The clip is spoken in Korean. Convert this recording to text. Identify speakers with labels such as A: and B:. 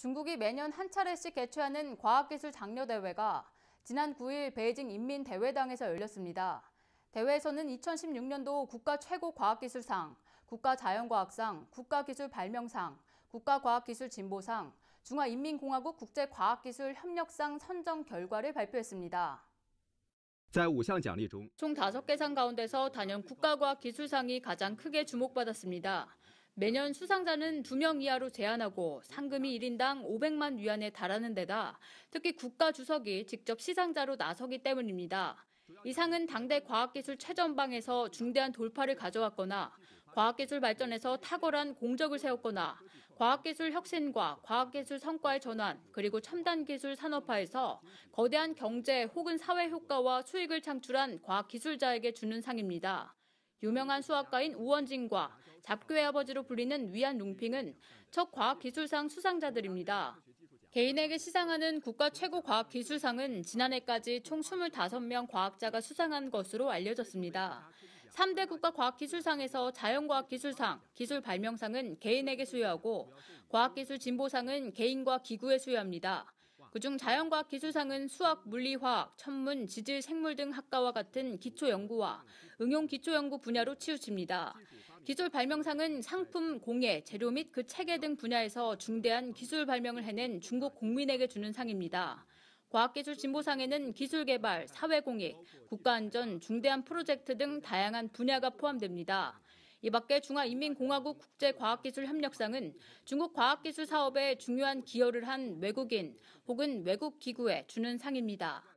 A: 중국이 매년 한 차례씩 개최하는 과학기술 장려대회가 지난 9일 베이징 인민대회당에서 열렸습니다. 대회에서는 2016년도 국가 최고 과학기술상, 국가자연과학상, 국가기술발명상, 국가과학기술진보상, 중화인민공화국 국제과학기술협력상 선정 결과를 발표했습니다. 총 5개 상 가운데서 단연 국가과학기술상이 가장 크게 주목받았습니다. 매년 수상자는 2명 이하로 제한하고 상금이 1인당 500만 위안에 달하는 데다 특히 국가 주석이 직접 시상자로 나서기 때문입니다. 이 상은 당대 과학기술 최전방에서 중대한 돌파를 가져왔거나 과학기술 발전에서 탁월한 공적을 세웠거나 과학기술 혁신과 과학기술 성과의 전환 그리고 첨단기술 산업화에서 거대한 경제 혹은 사회 효과와 수익을 창출한 과학기술자에게 주는 상입니다. 유명한 수학가인 우원진과 잡교의 아버지로 불리는 위안 룽핑은 첫 과학기술상 수상자들입니다. 개인에게 시상하는 국가 최고 과학기술상은 지난해까지 총 25명 과학자가 수상한 것으로 알려졌습니다. 3대 국가 과학기술상에서 자연과학기술상, 기술발명상은 개인에게 수여하고 과학기술 진보상은 개인과 기구에 수여합니다. 그중 자연과학 기술상은 수학, 물리, 화학, 천문, 지질, 생물 등 학과와 같은 기초 연구와 응용 기초 연구 분야로 치우칩니다. 기술 발명상은 상품, 공예, 재료 및 그 체계 등 분야에서 중대한 기술 발명을 해낸 중국 국민에게 주는 상입니다. 과학기술 진보상에는 기술 개발, 사회 공익, 국가 안전, 중대한 프로젝트 등 다양한 분야가 포함됩니다. 이밖에 중화인민공화국 국제과학기술협력상은 중국 과학기술 사업에 중요한 기여를 한 외국인 혹은 외국 기구에 주는 상입니다.